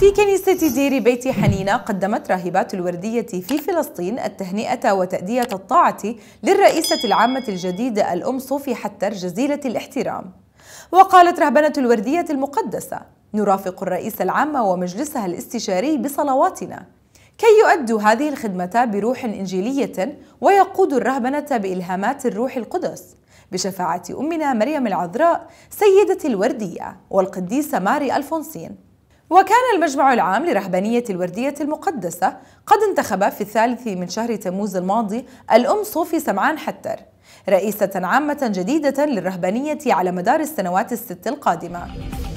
في كنيسة دير بيت حنينة قدمت راهبات الوردية في فلسطين التهنئة وتأدية الطاعة للرئيسة العامة الجديدة الأم صوفي حتر جزيلة الاحترام وقالت رهبنة الوردية المقدسة نرافق الرئيسة العامة ومجلسها الاستشاري بصلواتنا كي يؤدوا هذه الخدمة بروح إنجيلية ويقود الرهبنة بإلهامات الروح القدس بشفاعة أمنا مريم العذراء سيدة الوردية والقديسة ماري ألفونسين وكان المجمع العام لرهبانية الوردية المقدسة قد انتخب في الثالث من شهر تموز الماضي الأم صوفي سمعان حتر رئيسة عامة جديدة للرهبانية على مدار السنوات الست القادمة